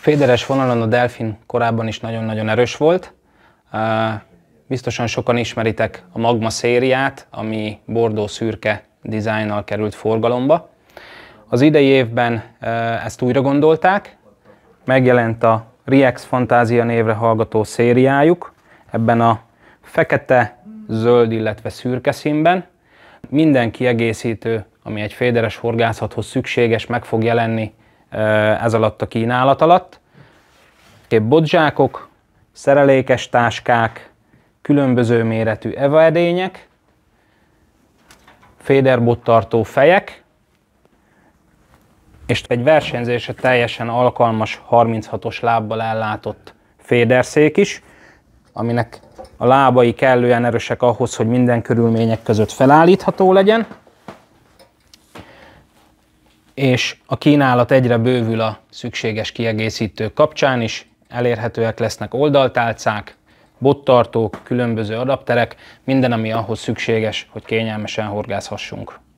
Féderes vonalon a Delfin korábban is nagyon-nagyon erős volt. Biztosan sokan ismeritek a Magma szériát, ami bordó-szürke dizájnnal került forgalomba. Az idei évben ezt újra gondolták, megjelent a Riex Fantázia névre hallgató szériájuk, ebben a fekete, zöld, illetve szürke színben. Minden kiegészítő, ami egy féderes horgászathoz szükséges, meg fog jelenni Eh, ez alatt a kínálat alatt. Épp bodzsákok, szerelékes táskák, különböző méretű evaedények, féderbottartó fejek, és egy versenyzésre teljesen alkalmas 36-os lábbal ellátott féderszék is, aminek a lábai kellően erősek ahhoz, hogy minden körülmények között felállítható legyen és a kínálat egyre bővül a szükséges kiegészítők kapcsán is, elérhetőek lesznek oldaltálcák, bottartók, különböző adapterek, minden, ami ahhoz szükséges, hogy kényelmesen horgászhassunk.